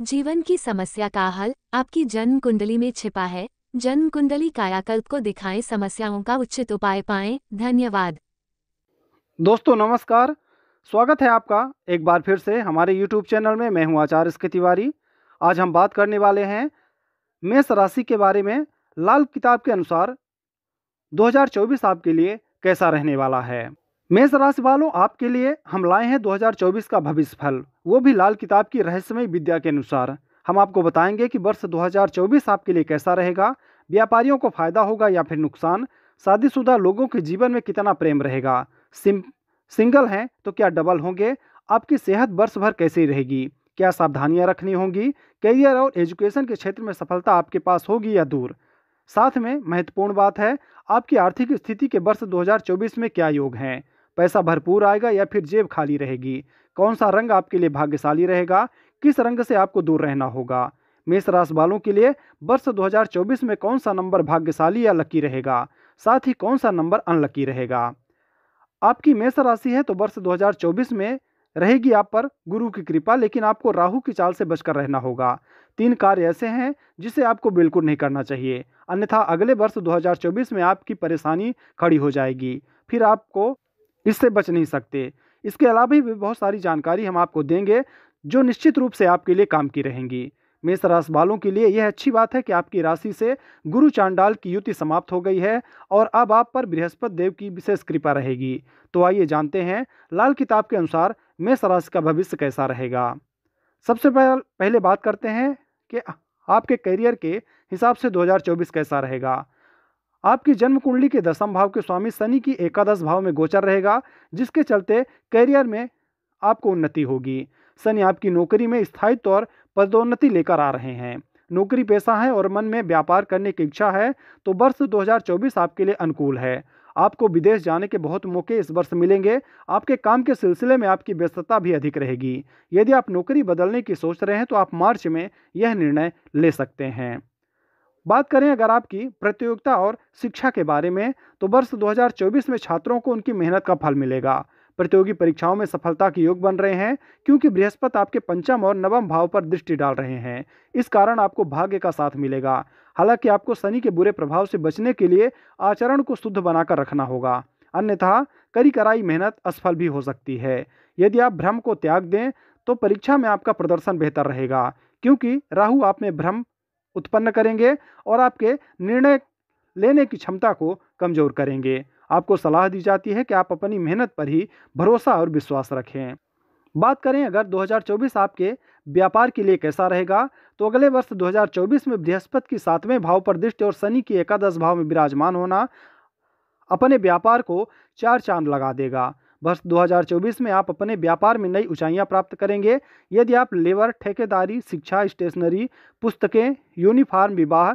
जीवन की समस्या का हल आपकी जन्म कुंडली में छिपा है जन्म कुंडली कायाकल्प को दिखाएं समस्याओं का उचित उपाय पाएं धन्यवाद दोस्तों नमस्कार स्वागत है आपका एक बार फिर से हमारे YouTube चैनल में मैं हूं आचार्य स्के तिवारी आज हम बात करने वाले हैं मेष राशि के बारे में लाल किताब के अनुसार 2024 आपके लिए कैसा रहने वाला है मेष राशि वालों आपके लिए हम लाए हैं 2024 का भविष्य फल वो भी लाल किताब की रहस्यमय विद्या के अनुसार हम आपको बताएंगे कि वर्ष 2024 आपके लिए कैसा रहेगा व्यापारियों को फायदा होगा या फिर नुकसान शादीशुदा लोगों के जीवन में कितना प्रेम रहेगा सिम सिंगल हैं तो क्या डबल होंगे आपकी सेहत वर्ष भर कैसी रहेगी क्या सावधानियां रखनी होंगी करियर और एजुकेशन के क्षेत्र में सफलता आपके पास होगी या दूर साथ में महत्वपूर्ण बात है आपकी आर्थिक स्थिति के वर्ष 2024 में क्या योग हैं पैसा भरपूर आएगा या फिर जेब खाली रहेगी कौन सा रंग आपके लिए भाग्यशाली रहेगा किस रंग से आपको दूर रहना होगा मेष राशि वालों के लिए वर्ष 2024 में कौन सा नंबर भाग्यशाली या लकी रहेगा साथ ही कौन सा नंबर अनलकी रहेगा आपकी मेष राशि है तो वर्ष 2024 में रहेगी आप पर गुरु की कृपा लेकिन आपको राहु की चाल से बचकर रहना होगा तीन कार्य ऐसे हैं जिसे आपको बिल्कुल नहीं करना चाहिए अन्यथा अगले वर्ष 2024 में आपकी परेशानी खड़ी हो जाएगी फिर आपको इससे बच नहीं सकते इसके अलावा भी बहुत सारी जानकारी हम आपको देंगे जो निश्चित रूप से आपके लिए काम की रहेंगी मेष राशि वालों के लिए यह अच्छी बात है कि आपकी राशि से गुरु चांडाल की युति समाप्त हो गई है और अब आप पर बृहस्पति देव की विशेष कृपा रहेगी तो आइए जानते हैं लाल किताब के अनुसार मेष राशि का भविष्य कैसा रहेगा सबसे पहले बात करते हैं कि आपके करियर के हिसाब से 2024 कैसा रहेगा आपकी जन्म कुंडली के दसम भाव के स्वामी शनि की एकादश भाव में गोचर रहेगा जिसके चलते करियर में आपको उन्नति होगी शनि आपकी नौकरी में स्थायी तौर पदोन्नति लेकर आ रहे हैं नौकरी पेशा है और मन में व्यापार करने की इच्छा है तो वर्ष 2024 आपके लिए अनुकूल है आपको विदेश जाने के बहुत मौके इस वर्ष मिलेंगे आपके काम के सिलसिले में आपकी व्यस्तता भी अधिक रहेगी यदि आप नौकरी बदलने की सोच रहे हैं तो आप मार्च में यह निर्णय ले सकते हैं बात करें अगर आपकी प्रतियोगिता और शिक्षा के बारे में तो वर्ष 2024 में छात्रों को उनकी मेहनत का फल मिलेगा प्रतियोगी परीक्षाओं में सफलता के योग बन रहे हैं क्योंकि बृहस्पति आपके पंचम और नवम भाव पर दृष्टि डाल रहे हैं इस कारण आपको भाग्य का साथ मिलेगा हालांकि आपको शनि के बुरे प्रभाव से बचने के लिए आचरण को शुद्ध बनाकर रखना होगा अन्यथा करी कराई मेहनत असफल भी हो सकती है यदि आप भ्रम को त्याग दें तो परीक्षा में आपका प्रदर्शन बेहतर रहेगा क्योंकि राहु आप में भ्रम उत्पन्न करेंगे और आपके निर्णय लेने की क्षमता को कमज़ोर करेंगे आपको सलाह दी जाती है कि आप अपनी मेहनत पर ही भरोसा और विश्वास रखें बात करें अगर 2024 आपके व्यापार के लिए कैसा रहेगा तो अगले वर्ष 2024 में बृहस्पति की सातवें भाव पर दृष्टि और शनि की एकादश भाव में विराजमान होना अपने व्यापार को चार चांद लगा देगा वर्ष 2024 में आप अपने व्यापार में नई ऊंचाइयां प्राप्त करेंगे यदि आप लेबर ठेकेदारी शिक्षा स्टेशनरी पुस्तकें यूनिफार्म विवाह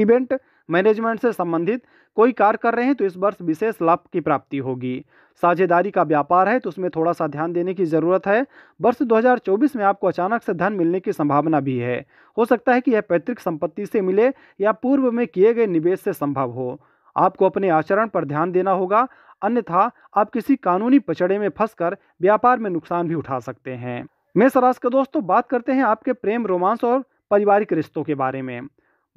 इवेंट मैनेजमेंट से संबंधित कोई कार्य कर रहे हैं तो इस वर्ष विशेष लाभ की प्राप्ति होगी साझेदारी का व्यापार है तो उसमें थोड़ा सा ध्यान देने की ज़रूरत है वर्ष 2024 में आपको अचानक से धन मिलने की संभावना भी है हो सकता है कि यह पैतृक संपत्ति से मिले या पूर्व में किए गए निवेश से संभव हो आपको अपने आचरण पर ध्यान देना होगा अन्यथा आप किसी कानूनी पचड़े में फंसकर व्यापार में नुकसान भी उठा सकते हैं मेष राशि के दोस्तों बात करते हैं आपके प्रेम रोमांस और पारिवारिक रिश्तों के बारे में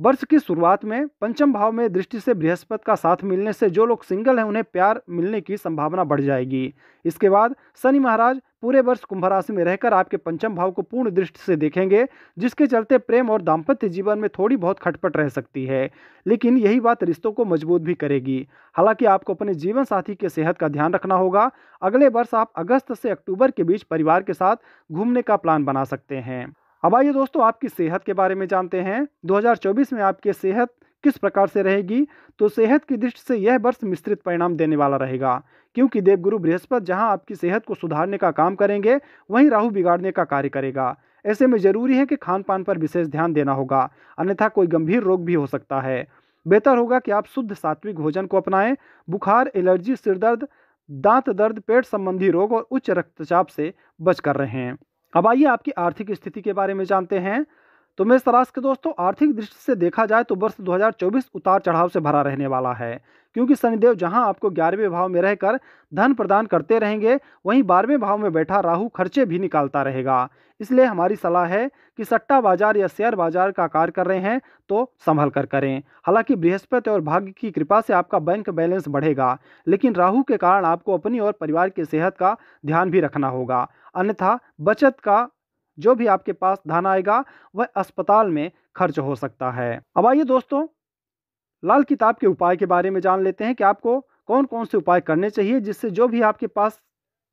वर्ष की शुरुआत में पंचम भाव में दृष्टि से बृहस्पति का साथ मिलने से जो लोग सिंगल हैं उन्हें प्यार मिलने की संभावना बढ़ जाएगी इसके बाद शनि महाराज पूरे वर्ष कुंभ राशि में रहकर आपके पंचम भाव को पूर्ण दृष्टि से देखेंगे जिसके चलते प्रेम और दाम्पत्य जीवन में थोड़ी बहुत खटपट रह सकती है लेकिन यही बात रिश्तों को मजबूत भी करेगी हालांकि आपको अपने जीवन साथी के सेहत का ध्यान रखना होगा अगले वर्ष आप अगस्त से अक्टूबर के बीच परिवार के साथ घूमने का प्लान बना सकते हैं अब आइए दोस्तों आपकी सेहत के बारे में जानते हैं 2024 में आपकी सेहत किस प्रकार से रहेगी तो सेहत की दृष्टि से यह वर्ष मिश्रित परिणाम देने वाला रहेगा क्योंकि देवगुरु बृहस्पति जहां आपकी सेहत को सुधारने का काम करेंगे वहीं राहु बिगाड़ने का कार्य करेगा ऐसे में जरूरी है कि खान पान पर विशेष ध्यान देना होगा अन्यथा कोई गंभीर रोग भी हो सकता है बेहतर होगा कि आप शुद्ध सात्विक भोजन को अपनाएं बुखार एलर्जी सिरदर्द दांत दर्द पेट संबंधी रोग और उच्च रक्तचाप से बचकर रहें अब आइए आपकी आर्थिक स्थिति के बारे में जानते हैं तो मेष राशि के दोस्तों आर्थिक दृष्टि से देखा जाए तो वर्ष 2024 उतार चढ़ाव से भरा रहने वाला है क्योंकि शनिदेव जहां आपको ग्यारहवें भाव में रहकर धन प्रदान करते रहेंगे वहीं बारहवें भाव में बैठा राहु खर्चे भी निकालता रहेगा इसलिए हमारी सलाह है कि सट्टा बाजार या शेयर बाजार का कार्य कर रहे हैं तो संभल कर करें हालांकि बृहस्पति और भाग्य की कृपा से आपका बैंक बैलेंस बढ़ेगा लेकिन राहु के कारण आपको अपनी और परिवार की सेहत का ध्यान भी रखना होगा अन्यथा बचत का जो भी आपके पास धन आएगा वह अस्पताल में खर्च हो सकता है अब आइए दोस्तों लाल किताब के उपाय के बारे में जान लेते हैं कि आपको कौन कौन से उपाय करने चाहिए जिससे जो भी आपके पास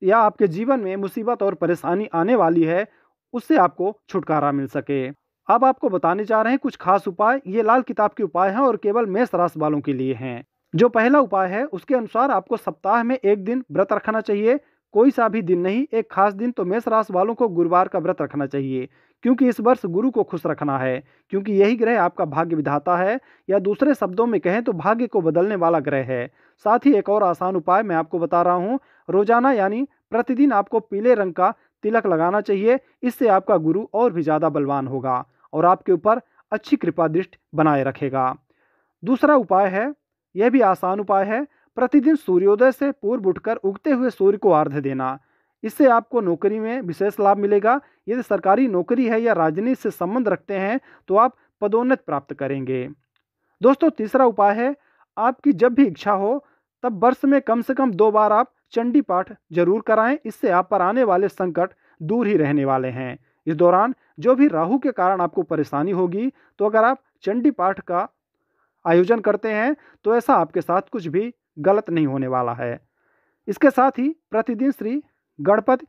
या आपके जीवन में मुसीबत और परेशानी आने वाली है उससे आपको छुटकारा मिल सके अब आपको बताने जा रहे हैं कुछ खास उपाय ये लाल किताब के उपाय हैं और केवल मेष राशि वालों के लिए हैं जो पहला उपाय है उसके अनुसार आपको सप्ताह में एक दिन व्रत रखना चाहिए कोई सा भी दिन नहीं एक खास दिन तो मेष राशि वालों को गुरुवार का व्रत रखना चाहिए क्योंकि इस वर्ष गुरु को खुश रखना है क्योंकि यही ग्रह आपका भाग्य विधाता है या दूसरे शब्दों में कहें तो भाग्य को बदलने वाला ग्रह है साथ ही एक और आसान उपाय मैं आपको बता रहा हूँ रोजाना यानी प्रतिदिन आपको पीले रंग का तिलक लगाना चाहिए इससे आपका गुरु और भी ज़्यादा बलवान होगा और आपके ऊपर अच्छी कृपा दृष्टि बनाए रखेगा दूसरा उपाय है यह भी आसान उपाय है प्रतिदिन सूर्योदय से पूर्व उठकर उगते हुए सूर्य को अर्ध्य देना इससे आपको नौकरी में विशेष लाभ मिलेगा यदि सरकारी नौकरी है या राजनीति से संबंध रखते हैं तो आप पदोन्नत प्राप्त करेंगे दोस्तों तीसरा उपाय है आपकी जब भी इच्छा हो तब वर्ष में कम से कम दो बार आप चंडी पाठ जरूर कराएं इससे आप पर आने वाले संकट दूर ही रहने वाले हैं इस दौरान जो भी राहु के कारण आपको परेशानी होगी तो अगर आप चंडी पाठ का आयोजन करते हैं तो ऐसा आपके साथ कुछ भी गलत नहीं होने वाला है इसके साथ ही प्रतिदिन श्री गणपति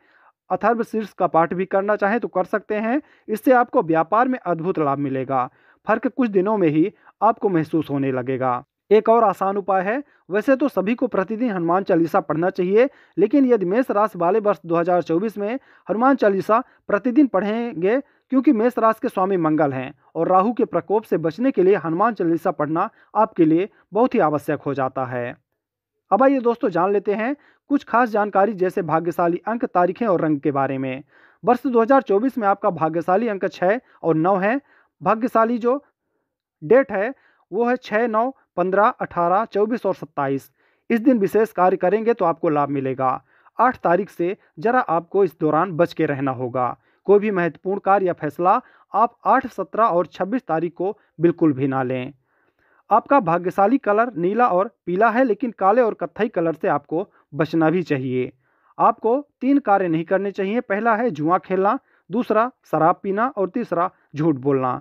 अथर्व शीर्ष का पाठ भी करना चाहें तो कर सकते हैं इससे आपको व्यापार में अद्भुत लाभ मिलेगा फर्क कुछ दिनों में ही आपको महसूस होने लगेगा एक और आसान उपाय है वैसे तो सभी को प्रतिदिन हनुमान चालीसा पढ़ना चाहिए लेकिन यदि मेष राशि वाले वर्ष 2024 में हनुमान चालीसा प्रतिदिन पढ़ेंगे क्योंकि मेष राशि के स्वामी मंगल हैं और राहु के प्रकोप से बचने के लिए हनुमान चालीसा पढ़ना आपके लिए बहुत ही आवश्यक हो जाता है अब आइए दोस्तों जान लेते हैं कुछ खास जानकारी जैसे भाग्यशाली अंक तारीखें और रंग के बारे में वर्ष 2024 में आपका भाग्यशाली अंक छः और नौ है भाग्यशाली जो डेट है वो है छः नौ पंद्रह अठारह चौबीस और सत्ताईस इस दिन विशेष कार्य करेंगे तो आपको लाभ मिलेगा आठ तारीख से जरा आपको इस दौरान बच के रहना होगा कोई भी महत्वपूर्ण कार्य या फैसला आप आठ सत्रह और छब्बीस तारीख को बिल्कुल भी ना लें आपका भाग्यशाली कलर नीला और पीला है लेकिन काले और कत्थई कलर से आपको बचना भी चाहिए आपको तीन कार्य नहीं करने चाहिए पहला है जुआ खेलना दूसरा शराब पीना और तीसरा झूठ बोलना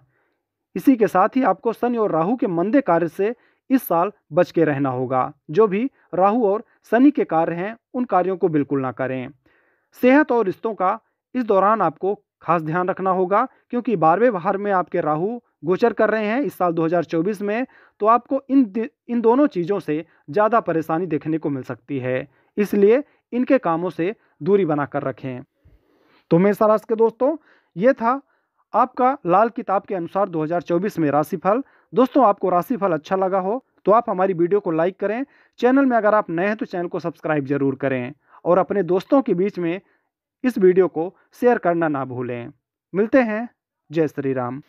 इसी के साथ ही आपको शनि और राहु के मंदे कार्य से इस साल बच के रहना होगा जो भी राहु और शनि के कार्य हैं उन कार्यों को बिल्कुल ना करें सेहत और रिश्तों का इस दौरान आपको खास ध्यान रखना होगा क्योंकि बारहवें बहार में आपके राहु गोचर कर रहे हैं इस साल 2024 में तो आपको इन इन दोनों चीज़ों से ज़्यादा परेशानी देखने को मिल सकती है इसलिए इनके कामों से दूरी बना कर रखें तो मेष राशि के दोस्तों ये था आपका लाल किताब के अनुसार 2024 में राशिफल दोस्तों आपको राशिफल अच्छा लगा हो तो आप हमारी वीडियो को लाइक करें चैनल में अगर आप नए हैं तो चैनल को सब्सक्राइब जरूर करें और अपने दोस्तों के बीच में इस वीडियो को शेयर करना ना भूलें मिलते हैं जय श्री राम